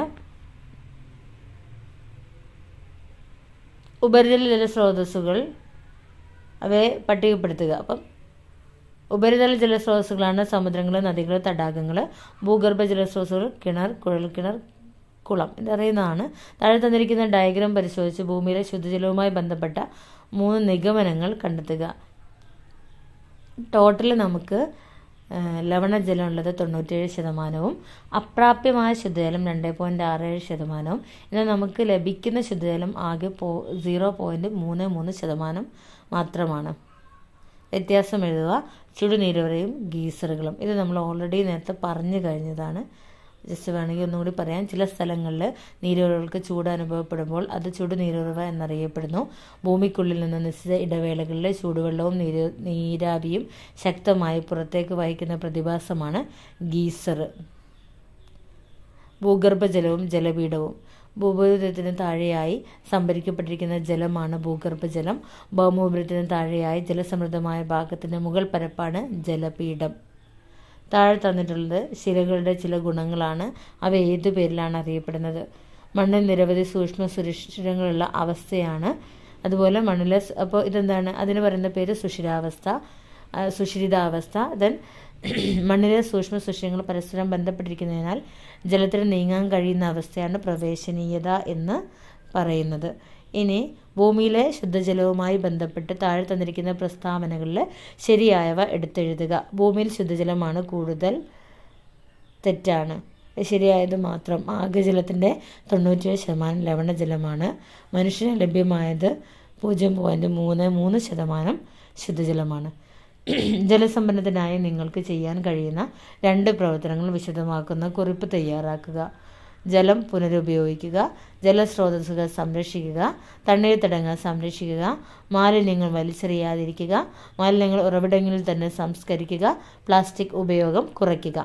ഉപരിതല ജലസ്രോതസ്സുകൾ അവയെ പട്ടികപ്പെടുത്തുക അപ്പം ഉപരിതല ജലസ്രോതസ്സുകളാണ് സമുദ്രങ്ങൾ നദികൾ തടാകങ്ങൾ ഭൂഗർഭ ജലസ്രോതസ്സുകൾ കിണർ കുഴൽ കിണർ കുളം ഇതറിയുന്നതാണ് താഴെ തന്നിരിക്കുന്ന ഡയഗ്രാം പരിശോധിച്ച് ഭൂമിയിലെ ശുദ്ധജലവുമായി ബന്ധപ്പെട്ട മൂന്ന് നിഗമനങ്ങൾ കണ്ടെത്തുക ടോട്ടൽ നമുക്ക് ലവണജലമുള്ളത് തൊണ്ണൂറ്റേഴ് ശതമാനവും അപ്രാപ്യമായ ശുദ്ധജലം രണ്ട് പോയിൻറ്റ് ആറ് ഏഴ് ശതമാനവും ഇന്ന് നമുക്ക് ലഭിക്കുന്ന ശുദ്ധജലം ആകെ പോ സീറോ പോയിൻറ്റ് മൂന്ന് മൂന്ന് ശതമാനം മാത്രമാണ് വ്യത്യാസം എഴുതുക ചുടുനീരുവരെയും ഗീസറുകളും ഇത് നമ്മൾ ഓൾറെഡി നേരത്തെ പറഞ്ഞു കഴിഞ്ഞതാണ് ജസ്റ്റ് വേണമെങ്കിൽ ഒന്നുകൂടി പറയാം ചില സ്ഥലങ്ങളിൽ നീരുറവകൾക്ക് ചൂട് അനുഭവപ്പെടുമ്പോൾ അത് ചൂട് നീരുറവ എന്നറിയപ്പെടുന്നു ഭൂമിക്കുള്ളിൽ നിന്ന് നിശ്ചിത ഇടവേളകളിലെ ചൂടുവെള്ളവും നീര് നീരാവിയും ശക്തമായി പുറത്തേക്ക് വഹിക്കുന്ന പ്രതിഭാസമാണ് ഗീസർ ഭൂഗർഭജലവും ജലപീഠവും ഭൂപരിതലത്തിന് താഴെയായി സംഭരിക്കപ്പെട്ടിരിക്കുന്ന ജലമാണ് ഭൂഗർഭജലം ഭൗമോപരിതലത്തിന് താഴെയായി ജലസമൃദ്ധമായ ഭാഗത്തിൻ്റെ മുകൾ പരപ്പാണ് ജലപീഠം താഴെ തന്നിട്ടുള്ളത് ശിലകളുടെ ചില ഗുണങ്ങളാണ് അവ ഏതു പേരിലാണ് അറിയപ്പെടുന്നത് മണ്ണിൽ നിരവധി സൂക്ഷ്മ സുരക്ഷിതങ്ങളുള്ള അവസ്ഥയാണ് അതുപോലെ മണ്ണിലെ അപ്പോൾ ഇതെന്താണ് അതിന് പറയുന്ന പേര് സുഷിരാവസ്ഥ സുഷിരിതാവസ്ഥ ദെൻ മണ്ണിലെ സൂക്ഷ്മ സൂക്ഷ്യങ്ങൾ പരസ്പരം ബന്ധപ്പെട്ടിരിക്കുന്നതിനാൽ ജലത്തിന് നീങ്ങാൻ കഴിയുന്ന അവസ്ഥയാണ് പ്രവേശനീയത എന്ന് പറയുന്നത് ഇനി ഭൂമിയിലെ ശുദ്ധജലവുമായി ബന്ധപ്പെട്ട് താഴെ തന്നിരിക്കുന്ന പ്രസ്താവനകളിൽ ശരിയായവ എടുത്തെഴുതുക ഭൂമിയിൽ ശുദ്ധജലമാണ് കൂടുതൽ തെറ്റാണ് ശരിയായത് മാത്രം ആകെ ജലത്തിൻ്റെ ശതമാനം ലവണജലമാണ് മനുഷ്യന് ലഭ്യമായത് പൂജ്യം പോയിൻറ്റ് മൂന്ന് മൂന്ന് ശതമാനം ശുദ്ധജലമാണ് ജലസമ്പന്നതനായ നിങ്ങൾക്ക് ചെയ്യാൻ കഴിയുന്ന രണ്ട് പ്രവർത്തനങ്ങൾ വിശദമാക്കുന്ന കുറിപ്പ് തയ്യാറാക്കുക ജലം പുനരുപയോഗിക്കുക ജലസ്രോതസ്സുകൾ സംരക്ഷിക്കുക തണ്ണീർത്തടങ്ങൾ സംരക്ഷിക്കുക മാലിന്യങ്ങൾ വലിച്ചെറിയാതിരിക്കുക മാലിന്യങ്ങൾ ഉറവിടങ്ങളിൽ തന്നെ സംസ്കരിക്കുക പ്ലാസ്റ്റിക് ഉപയോഗം കുറയ്ക്കുക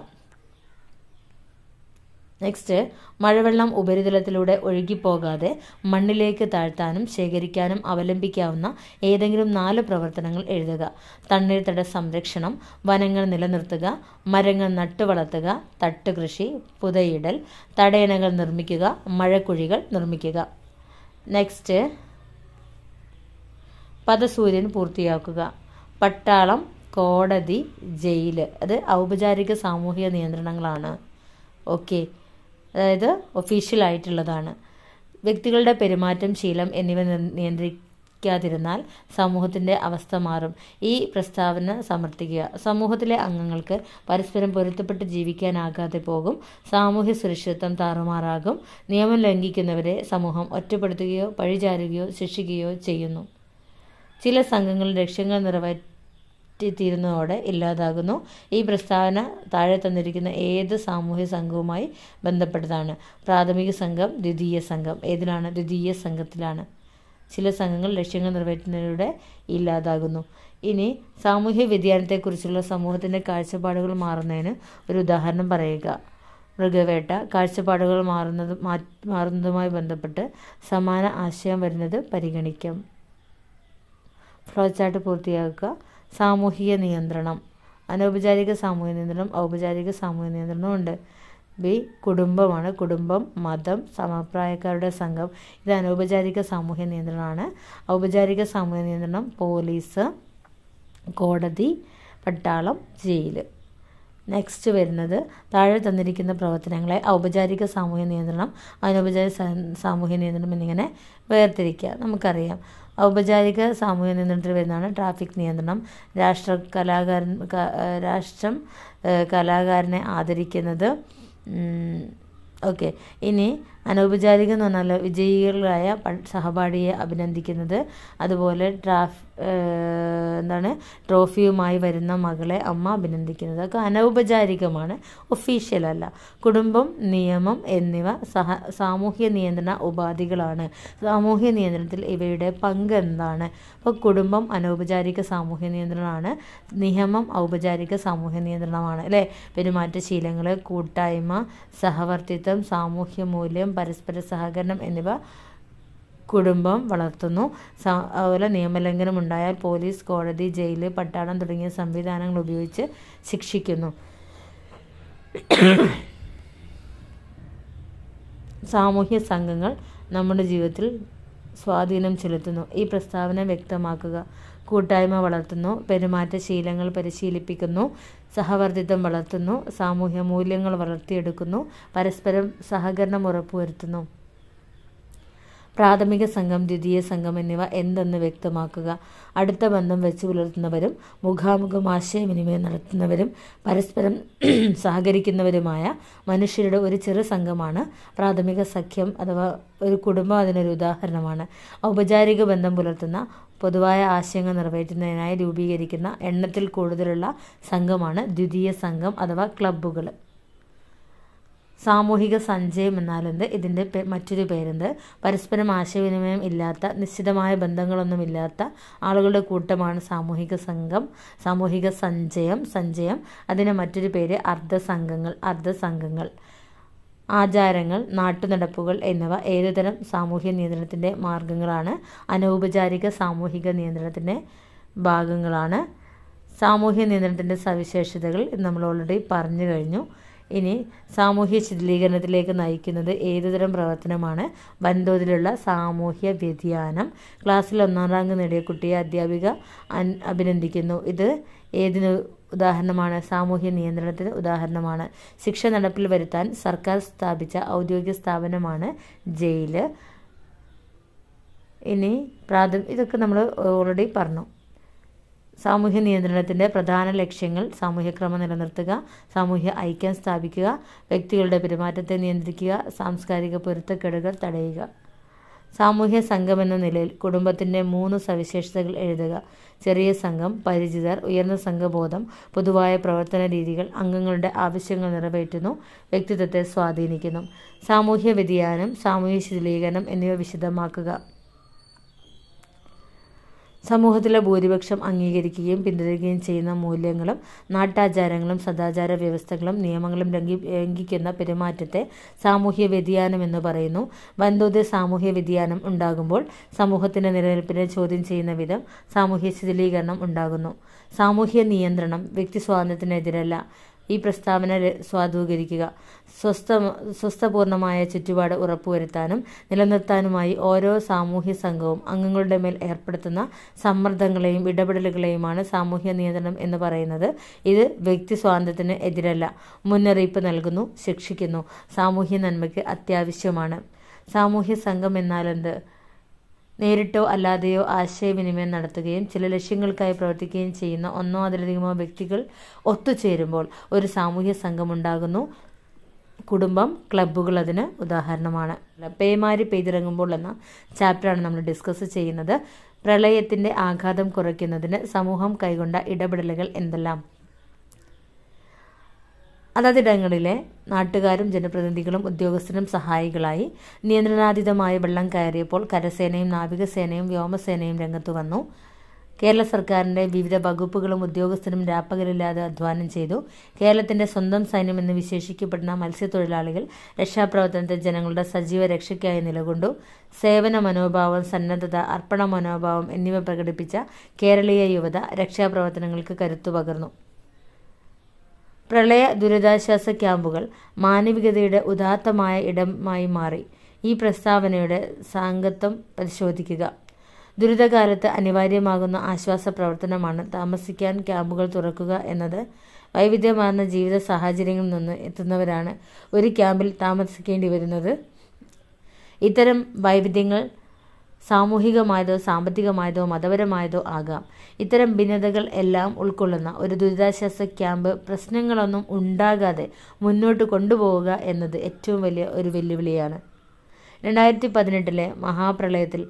നെക്സ്റ്റ് മഴവെള്ളം ഉപരിതലത്തിലൂടെ ഒഴുകിപ്പോകാതെ മണ്ണിലേക്ക് താഴ്ത്താനും ശേഖരിക്കാനും അവലംബിക്കാവുന്ന ഏതെങ്കിലും നാല് പ്രവർത്തനങ്ങൾ എഴുതുക തണ്ണീർത്തട സംരക്ഷണം വനങ്ങൾ നിലനിർത്തുക മരങ്ങൾ നട്ടുവളർത്തുക തട്ടുകൃഷി പുതയിടൽ തടയണകൾ നിർമ്മിക്കുക മഴക്കുഴികൾ നിർമ്മിക്കുക നെക്സ്റ്റ് പദസൂര്യൻ പൂർത്തിയാക്കുക പട്ടാളം കോടതി ജയിൽ അത് ഔപചാരിക സാമൂഹിക നിയന്ത്രണങ്ങളാണ് ഓക്കെ അതായത് ഒഫീഷ്യൽ ആയിട്ടുള്ളതാണ് വ്യക്തികളുടെ പെരുമാറ്റം ശീലം എന്നിവ നിയന്ത്രിക്കാതിരുന്നാൽ സമൂഹത്തിന്റെ അവസ്ഥ മാറും ഈ പ്രസ്താവന സമർത്ഥിക്കുക സമൂഹത്തിലെ അംഗങ്ങൾക്ക് പരസ്പരം പൊരുത്തപ്പെട്ട് ജീവിക്കാനാകാതെ പോകും സാമൂഹ്യ സുരക്ഷിതത്വം താറുമാറാകും നിയമം ലംഘിക്കുന്നവരെ സമൂഹം ഒറ്റപ്പെടുത്തുകയോ പഴിചാരുകയോ ശിക്ഷിക്കുകയോ ചെയ്യുന്നു ചില സംഘങ്ങൾ ലക്ഷ്യങ്ങൾ നിറവേറ്റ പറ്റിത്തീരുന്നതോടെ ഇല്ലാതാകുന്നു ഈ പ്രസ്താവന താഴെ തന്നിരിക്കുന്ന ഏത് സാമൂഹ്യ സംഘവുമായി ബന്ധപ്പെട്ടതാണ് പ്രാഥമിക സംഘം ദ്വിതീയ സംഘം ഏതിലാണ് ദ്വിതീയ സംഘത്തിലാണ് ചില സംഘങ്ങൾ ലക്ഷ്യങ്ങൾ നിറവേറ്റുന്നതിലൂടെ ഇല്ലാതാകുന്നു ഇനി സാമൂഹ്യ വ്യതിയാനത്തെക്കുറിച്ചുള്ള സമൂഹത്തിൻ്റെ കാഴ്ചപ്പാടുകൾ മാറുന്നതിന് ഒരു ഉദാഹരണം പറയുക മൃഗവേട്ട കാഴ്ചപ്പാടുകൾ മാറുന്നത് മാറുന്നതുമായി ബന്ധപ്പെട്ട് സമാന ആശയം വരുന്നത് പരിഗണിക്കാം ഫ്ലോ പൂർത്തിയാക്കുക സാമൂഹിക നിയന്ത്രണം അനൗപചാരിക സാമൂഹിക നിയന്ത്രണം ഔപചാരിക സാമൂഹിക നിയന്ത്രണവും ഉണ്ട് ബി കുടുംബമാണ് കുടുംബം മതം സമപ്രായക്കാരുടെ സംഘം ഇത് അനൗപചാരിക സാമൂഹ്യ നിയന്ത്രണമാണ് ഔപചാരിക സാമൂഹ്യ നിയന്ത്രണം പോലീസ് കോടതി പട്ടാളം ജയിൽ നെക്സ്റ്റ് വരുന്നത് താഴെ തന്നിരിക്കുന്ന പ്രവർത്തനങ്ങളെ ഔപചാരിക സാമൂഹ്യ നിയന്ത്രണം അനൗപചാരിക സാമൂഹ്യ നിയന്ത്രണം എന്നിങ്ങനെ വേർതിരിക്കുക നമുക്കറിയാം ഔപചാരിക സാമൂഹ്യ നിയന്ത്രണത്തിൽ വരുന്നതാണ് ട്രാഫിക് നിയന്ത്രണം രാഷ്ട്ര കലാകാരൻ രാഷ്ട്രം കലാകാരനെ ആദരിക്കുന്നത് ഓക്കെ ഇനി അനൗപചാരികം എന്ന് പറഞ്ഞാൽ വിജയികളായ സഹപാഠിയെ അഭിനന്ദിക്കുന്നത് അതുപോലെ ട്രാഫ് എന്താണ് ട്രോഫിയുമായി വരുന്ന മകളെ അമ്മ അഭിനന്ദിക്കുന്നത് അതൊക്കെ അനൗപചാരികമാണ് ഒഫീഷ്യലല്ല കുടുംബം നിയമം എന്നിവ സഹ സാമൂഹ്യ നിയന്ത്രണ ഉപാധികളാണ് സാമൂഹ്യ നിയന്ത്രണത്തിൽ ഇവയുടെ പങ്ക് എന്താണ് അപ്പോൾ കുടുംബം അനൗപചാരിക സാമൂഹ്യ നിയന്ത്രണമാണ് നിയമം ഔപചാരിക സാമൂഹ്യ നിയന്ത്രണമാണ് അല്ലേ പെരുമാറ്റശീലങ്ങൾ കൂട്ടായ്മ സഹവർത്തിത്വം സാമൂഹ്യ മൂല്യം പരസ്പര സഹകരണം എന്നിവ കുടുംബം വളർത്തുന്നു അതുപോലെ നിയമലംഘനം ഉണ്ടായാൽ പോലീസ് കോടതി ജയിൽ പട്ടാളം തുടങ്ങിയ സംവിധാനങ്ങൾ ഉപയോഗിച്ച് ശിക്ഷിക്കുന്നു സാമൂഹ്യ സംഘങ്ങൾ നമ്മുടെ ജീവിതത്തിൽ സ്വാധീനം ചെലുത്തുന്നു ഈ പ്രസ്താവന വ്യക്തമാക്കുക കൂട്ടായ്മ വളർത്തുന്നു പെരുമാറ്റ ശീലങ്ങൾ പരിശീലിപ്പിക്കുന്നു സഹവർദ്ധിത്വം വളർത്തുന്നു സാമൂഹ്യ മൂല്യങ്ങൾ വളർത്തിയെടുക്കുന്നു പരസ്പരം സഹകരണം ഉറപ്പുവരുത്തുന്നു പ്രാഥമിക സംഘം ദ്വിതീയ സംഘം എന്നിവ എന്തെന്ന് വ്യക്തമാക്കുക അടുത്ത ബന്ധം വെച്ച് പുലർത്തുന്നവരും മുഖാമുഖം ആശയവിനിമയം നടത്തുന്നവരും പരസ്പരം സഹകരിക്കുന്നവരുമായ മനുഷ്യരുടെ ഒരു ചെറു സംഘമാണ് പ്രാഥമിക സഖ്യം അഥവാ ഒരു കുടുംബം അതിനൊരു ഉദാഹരണമാണ് ഔപചാരിക ബന്ധം പുലർത്തുന്ന പൊതുവായ ആശയങ്ങൾ നിറവേറ്റുന്നതിനായി രൂപീകരിക്കുന്ന എണ്ണത്തിൽ കൂടുതലുള്ള സംഘമാണ് ദ്വിതീയ സംഘം അഥവാ ക്ലബ്ബുകൾ സാമൂഹിക സഞ്ചയം എന്നാലുണ്ട് ഇതിൻ്റെ മറ്റൊരു പേരുണ്ട് പരസ്പരം ആശയവിനിമയം ഇല്ലാത്ത നിശ്ചിതമായ ബന്ധങ്ങളൊന്നുമില്ലാത്ത ആളുകളുടെ കൂട്ടമാണ് സാമൂഹിക സംഘം സാമൂഹിക സഞ്ചയം സഞ്ചയം അതിൻ്റെ മറ്റൊരു പേര് അർദ്ധ അർദ്ധ സംഘങ്ങൾ ആചാരങ്ങൾ നാട്ടുനടപ്പുകൾ എന്നിവ ഏതുതരം സാമൂഹ്യ നിയന്ത്രണത്തിൻ്റെ മാർഗങ്ങളാണ് അനൗപചാരിക സാമൂഹിക നിയന്ത്രണത്തിൻ്റെ ഭാഗങ്ങളാണ് സാമൂഹ്യ നിയന്ത്രണത്തിൻ്റെ സവിശേഷതകൾ നമ്മൾ ഓൾറെഡി പറഞ്ഞു കഴിഞ്ഞു ഇനി സാമൂഹ്യ ശിഥിലീകരണത്തിലേക്ക് നയിക്കുന്നത് ഏതുതരം പ്രവർത്തനമാണ് വൻതോതിലുള്ള സാമൂഹ്യ വ്യതിയാനം ക്ലാസ്സിൽ ഒന്നാം റാങ്ക് നേടിയ കുട്ടിയെ അധ്യാപിക അഭിനന്ദിക്കുന്നു ഇത് ഏതിന് ഉദാഹരണമാണ് സാമൂഹ്യ നിയന്ത്രണത്തിന് ഉദാഹരണമാണ് ശിക്ഷ നടപ്പിൽ വരുത്താൻ സർക്കാർ സ്ഥാപിച്ച ഔദ്യോഗിക സ്ഥാപനമാണ് ജയില് ഇനി പ്രാഥമിക ഇതൊക്കെ നമ്മൾ ഓൾറെഡി പറഞ്ഞു സാമൂഹ്യ നിയന്ത്രണത്തിൻ്റെ പ്രധാന ലക്ഷ്യങ്ങൾ സാമൂഹ്യക്രമം നിലനിർത്തുക സാമൂഹ്യ ഐക്യം സ്ഥാപിക്കുക വ്യക്തികളുടെ പെരുമാറ്റത്തെ നിയന്ത്രിക്കുക സാംസ്കാരിക പൊരുത്തക്കേടുകൾ തടയുക സാമൂഹ്യ സംഘം എന്ന നിലയിൽ കുടുംബത്തിൻ്റെ മൂന്ന് സവിശേഷതകൾ എഴുതുക ചെറിയ സംഘം പരിചിതർ ഉയർന്ന സംഘബോധം പൊതുവായ പ്രവർത്തന രീതികൾ അംഗങ്ങളുടെ ആവശ്യങ്ങൾ നിറവേറ്റുന്നു വ്യക്തിത്വത്തെ സ്വാധീനിക്കുന്നു സാമൂഹ്യ വ്യതിയാനം സാമൂഹ്യ ശിഥിലീകരണം എന്നിവ വിശദമാക്കുക സമൂഹത്തിലെ ഭൂരിപക്ഷം അംഗീകരിക്കുകയും പിന്തുടരുകയും ചെയ്യുന്ന മൂല്യങ്ങളും നാട്ടാചാരങ്ങളും സദാചാര വ്യവസ്ഥകളും നിയമങ്ങളും ലംഘി ലംഘിക്കുന്ന പെരുമാറ്റത്തെ സാമൂഹ്യ വ്യതിയാനം എന്ന് പറയുന്നു വൻതോതിൽ സാമൂഹ്യ വ്യതിയാനം ഉണ്ടാകുമ്പോൾ സമൂഹത്തിന്റെ നിലനിൽപ്പിനെ ചോദ്യം ചെയ്യുന്ന വിധം സാമൂഹ്യ ശിഥിലീകരണം ഉണ്ടാകുന്നു സാമൂഹ്യ നിയന്ത്രണം വ്യക്തി സ്വാതന്ത്ര്യത്തിനെതിരല്ല ഈ പ്രസ്താവന സ്വാധീകരിക്കുക സ്വസ്ഥ സ്വസ്ഥപൂർണമായ ചുറ്റുപാട് ഉറപ്പുവരുത്താനും നിലനിർത്താനുമായി ഓരോ സാമൂഹ്യ സംഘവും അംഗങ്ങളുടെ മേൽ ഏർപ്പെടുത്തുന്ന സമ്മർദ്ദങ്ങളെയും ഇടപെടലുകളെയുമാണ് സാമൂഹ്യ നിയന്ത്രണം എന്ന് പറയുന്നത് ഇത് വ്യക്തി സ്വാതന്ത്ര്യത്തിന് എതിരല്ല മുന്നറിയിപ്പ് നൽകുന്നു ശിക്ഷിക്കുന്നു സാമൂഹ്യ നന്മയ്ക്ക് അത്യാവശ്യമാണ് സാമൂഹ്യ സംഘം എന്നാലെന്ത് നേരിട്ടോ അല്ലാതെയോ ആശയവിനിമയം നടത്തുകയും ചില ലക്ഷ്യങ്ങൾക്കായി പ്രവർത്തിക്കുകയും ചെയ്യുന്ന ഒന്നോ അതിലധികമോ വ്യക്തികൾ ഒത്തുചേരുമ്പോൾ ഒരു സാമൂഹ്യ സംഘമുണ്ടാകുന്നു കുടുംബം ക്ലബ്ബുകൾ അതിന് ഉദാഹരണമാണ് പേമാരി പെയ്തിറങ്ങുമ്പോൾ എന്ന ചാപ്റ്ററാണ് നമ്മൾ ഡിസ്കസ് ചെയ്യുന്നത് പ്രളയത്തിൻ്റെ ആഘാതം കുറയ്ക്കുന്നതിന് സമൂഹം കൈകൊണ്ട ഇടപെടലുകൾ എന്തെല്ലാം അതതിടങ്ങളിലെ നാട്ടുകാരും ജനപ്രതിനിധികളും ഉദ്യോഗസ്ഥരും സഹായികളായി നിയന്ത്രണാതീതമായ വെള്ളം കയറിയപ്പോൾ കരസേനയും നാവികസേനയും വ്യോമസേനയും രംഗത്തു വന്നു കേരള സർക്കാരിന്റെ വിവിധ വകുപ്പുകളും ഉദ്യോഗസ്ഥരും രാപ്പകലില്ലാതെ അധ്വാനം ചെയ്തു കേരളത്തിന്റെ സ്വന്തം സൈന്യം എന്ന് വിശേഷിക്കപ്പെടുന്ന മത്സ്യത്തൊഴിലാളികൾ രക്ഷാപ്രവർത്തനത്തെ ജനങ്ങളുടെ സജീവ രക്ഷയ്ക്കായി നിലകൊണ്ടു സേവന മനോഭാവം സന്നദ്ധത അർപ്പണ മനോഭാവം എന്നിവ പ്രകടിപ്പിച്ച കേരളീയ യുവത രക്ഷാപ്രവർത്തനങ്ങൾക്ക് കരുത്തു പകർന്നു പ്രളയ ദുരിതാശ്വാസ ക്യാമ്പുകൾ മാനവികതയുടെ ഉദാത്തമായ ഇടമായി മാറി ഈ പ്രസ്താവനയുടെ സാങ്കത്വം പരിശോധിക്കുക ദുരിതകാലത്ത് അനിവാര്യമാകുന്ന ആശ്വാസ പ്രവർത്തനമാണ് താമസിക്കാൻ ക്യാമ്പുകൾ തുറക്കുക എന്നത് വൈവിധ്യമാർന്ന ജീവിത സാഹചര്യങ്ങളിൽ നിന്ന് എത്തുന്നവരാണ് ഒരു ക്യാമ്പിൽ താമസിക്കേണ്ടി വരുന്നത് ഇത്തരം വൈവിധ്യങ്ങൾ സാമൂഹികമായതോ സാമ്പത്തികമായതോ മതപരമായതോ ആകാം ഇത്തരം ഭിന്നതകൾ എല്ലാം ഉൾക്കൊള്ളുന്ന ഒരു ദുരിതാശ്വാസ ക്യാമ്പ് പ്രശ്നങ്ങളൊന്നും ഉണ്ടാകാതെ മുന്നോട്ട് കൊണ്ടുപോവുക എന്നത് ഏറ്റവും വലിയ ഒരു വെല്ലുവിളിയാണ് രണ്ടായിരത്തി പതിനെട്ടിലെ മഹാപ്രളയത്തിൽ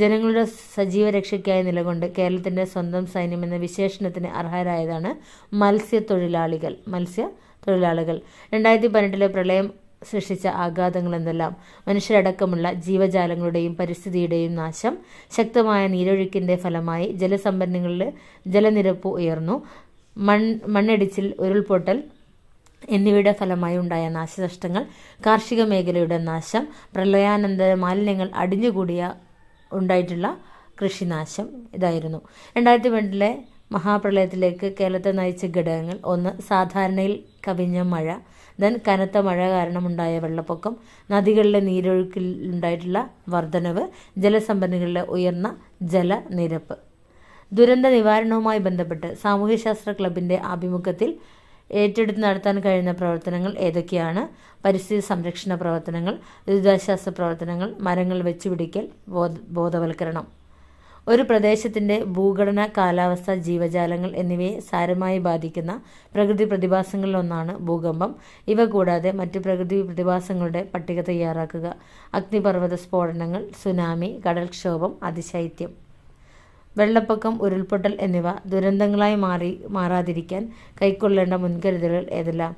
ജനങ്ങളുടെ സജീവ രക്ഷയ്ക്കായി നിലകൊണ്ട് കേരളത്തിൻ്റെ സ്വന്തം സൈന്യം എന്ന വിശേഷണത്തിന് അർഹരായതാണ് മത്സ്യത്തൊഴിലാളികൾ മത്സ്യ തൊഴിലാളികൾ രണ്ടായിരത്തി പതിനെട്ടിലെ പ്രളയം സൃഷ്ടിച്ച ആഘാതങ്ങളെന്നെല്ലാം മനുഷ്യരടക്കമുള്ള ജീവജാലങ്ങളുടെയും പരിസ്ഥിതിയുടെയും നാശം ശക്തമായ നീരൊഴുക്കിന്റെ ഫലമായി ജലസംഭരണങ്ങളിൽ ജലനിരപ്പ് ഉയർന്നു മൺ മണ്ണിടിച്ചിൽ ഉരുൾപൊട്ടൽ എന്നിവയുടെ ഫലമായി ഉണ്ടായ നാശനഷ്ടങ്ങൾ കാർഷിക മേഖലയുടെ നാശം പ്രളയാനന്തര മാലിന്യങ്ങൾ അടിഞ്ഞുകൂടിയ ഉണ്ടായിട്ടുള്ള കൃഷിനാശം ഇതായിരുന്നു രണ്ടായിരത്തി രണ്ടിലെ മഹാപ്രളയത്തിലേക്ക് കേരളത്തെ നയിച്ച ഘടകങ്ങൾ ഒന്ന് സാധാരണയിൽ കവിഞ്ഞ മഴ ദൻ കനത്ത മഴ കാരണമുണ്ടായ വെള്ളപ്പൊക്കം നദികളിലെ നീരൊഴുക്കിൽ ഉണ്ടായിട്ടുള്ള വർധനവ് ജലസംഭരണികളിലെ ഉയർന്ന ജലനിരപ്പ് ദുരന്ത നിവാരണവുമായി ബന്ധപ്പെട്ട് സാമൂഹ്യശാസ്ത്ര ക്ലബിന്റെ ആഭിമുഖ്യത്തിൽ ഏറ്റെടുത്ത് നടത്താൻ കഴിയുന്ന പ്രവർത്തനങ്ങൾ ഏതൊക്കെയാണ് പരിസ്ഥിതി സംരക്ഷണ പ്രവർത്തനങ്ങൾ ദുരിതാശ്വാസ പ്രവർത്തനങ്ങൾ മരങ്ങൾ വെച്ചുപിടിക്കൽ ബോധവൽക്കരണം ഒരു പ്രദേശത്തിന്റെ ഭൂഘടന കാലാവസ്ഥ ജീവജാലങ്ങൾ എന്നിവയെ സാരമായി ബാധിക്കുന്ന പ്രകൃതി പ്രതിഭാസങ്ങളിലൊന്നാണ് ഭൂകമ്പം ഇവ കൂടാതെ മറ്റു പ്രകൃതി പ്രതിഭാസങ്ങളുടെ പട്ടിക തയ്യാറാക്കുക അഗ്നിപർവ്വത സ്ഫോടനങ്ങൾ സുനാമി കടൽക്ഷോഭം അതിശൈത്യം വെള്ളപ്പൊക്കം ഉരുൾപൊട്ടൽ എന്നിവ ദുരന്തങ്ങളായി മാറി മാറാതിരിക്കാൻ കൈക്കൊള്ളേണ്ട മുൻകരുതലുകൾ ഏതെല്ലാം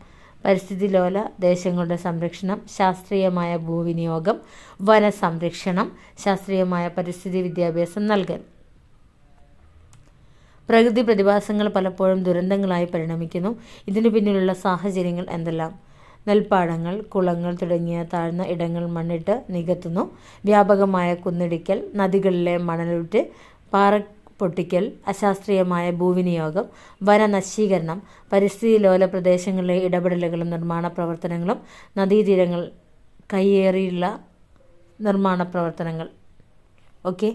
പരിസ്ഥിതി ലോല ദേശങ്ങളുടെ സംരക്ഷണം ശാസ്ത്രീയമായ ഭൂവിനിയോഗം വനസംരക്ഷണം ശാസ്ത്രീയമായ പരിസ്ഥിതി വിദ്യാഭ്യാസം നൽകൽ പ്രകൃതി പ്രതിഭാസങ്ങൾ പലപ്പോഴും ദുരന്തങ്ങളായി പരിണമിക്കുന്നു ഇതിനു പിന്നിലുള്ള സാഹചര്യങ്ങൾ എന്തെല്ലാം നെൽപ്പാടങ്ങൾ കുളങ്ങൾ തുടങ്ങിയ താഴ്ന്ന ഇടങ്ങൾ മണ്ണിട്ട് നികത്തുന്നു വ്യാപകമായ കുന്നിടിക്കൽ നദികളിലെ മണലുറ്റ് പാറ പൊട്ടിക്കൽ അശാസ്ത്രീയമായ ഭൂവിനിയോഗം വനനശീകരണം പരിസ്ഥിതി ലോല പ്രദേശങ്ങളിലെ ഇടപെടലുകളും നിർമ്മാണ പ്രവർത്തനങ്ങളും നദീതീരങ്ങൾ കയ്യേറിയുള്ള നിർമ്മാണ പ്രവർത്തനങ്ങൾ ഓക്കെ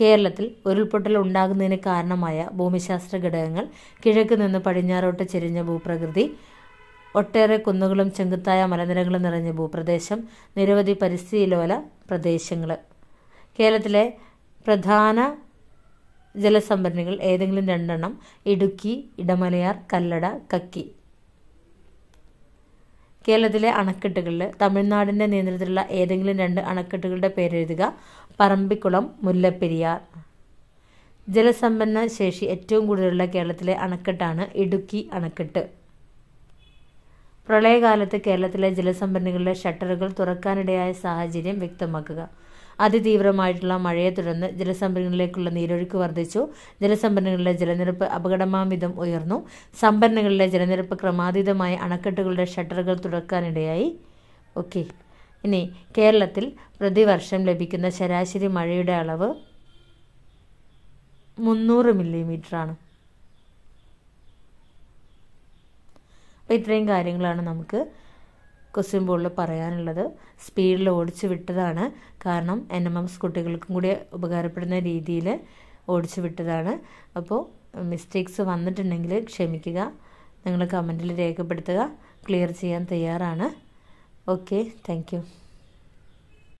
കേരളത്തിൽ ഉരുൾപൊട്ടൽ ഉണ്ടാകുന്നതിന് കാരണമായ ഭൂമിശാസ്ത്ര ഘടകങ്ങൾ കിഴക്ക് നിന്ന് പടിഞ്ഞാറോട്ട് ചെരിഞ്ഞ ഭൂപ്രകൃതി ഒട്ടേറെ കുന്നുകളും ചെങ്കുത്തായ മലനിരകളും നിറഞ്ഞ ഭൂപ്രദേശം നിരവധി പരിസ്ഥിതി ലോല പ്രദേശങ്ങൾ കേരളത്തിലെ പ്രധാന ജലസംഭരണികൾ ഏതെങ്കിലും രണ്ടെണ്ണം ഇടുക്കി ഇടമലയാർ കല്ലട കക്കി കേരളത്തിലെ അണക്കെട്ടുകളിൽ തമിഴ്നാടിൻ്റെ നിയന്ത്രണത്തിലുള്ള ഏതെങ്കിലും രണ്ട് അണക്കെട്ടുകളുടെ പേരെഴുതുക പറമ്പിക്കുളം മുല്ലപ്പെരിയാർ ജലസമ്പന്ന ശേഷി ഏറ്റവും കൂടുതലുള്ള കേരളത്തിലെ അണക്കെട്ടാണ് ഇടുക്കി അണക്കെട്ട് പ്രളയകാലത്ത് കേരളത്തിലെ ജലസംഭരണികളുടെ ഷട്ടറുകൾ തുറക്കാനിടയായ സാഹചര്യം വ്യക്തമാക്കുക അതിതീവ്രമായിട്ടുള്ള മഴയെ തുടർന്ന് ജലസംഭരണികളിലേക്കുള്ള നീരൊഴുക്ക് വർദ്ധിച്ചു ജലസംഭരണികളിലെ ജലനിരപ്പ് അപകടമാംവിധം ഉയർന്നു സംഭരണികളിലെ ജലനിരപ്പ് ക്രമാതീതമായ അണക്കെട്ടുകളുടെ ഷട്ടറുകൾ തുറക്കാനിടയായി ഓക്കെ ഇനി കേരളത്തിൽ പ്രതിവർഷം ലഭിക്കുന്ന ശരാശരി മഴയുടെ അളവ് മുന്നൂറ് മില്ലിമീറ്ററാണ് അപ്പോൾ ഇത്രയും കാര്യങ്ങളാണ് നമുക്ക് ക്വസ്റ്റ്യൻ ബോർഡിൽ പറയാനുള്ളത് സ്പീഡിൽ ഓടിച്ചു വിട്ടതാണ് കാരണം എൻ എം എംസ് കുട്ടികൾക്കും കൂടി ഉപകാരപ്പെടുന്ന രീതിയിൽ ഓടിച്ചു വിട്ടതാണ് അപ്പോൾ മിസ്റ്റേക്സ് വന്നിട്ടുണ്ടെങ്കിൽ ക്ഷമിക്കുക നിങ്ങൾ കമൻറ്റിൽ രേഖപ്പെടുത്തുക ക്ലിയർ ചെയ്യാൻ തയ്യാറാണ് ഓക്കെ താങ്ക്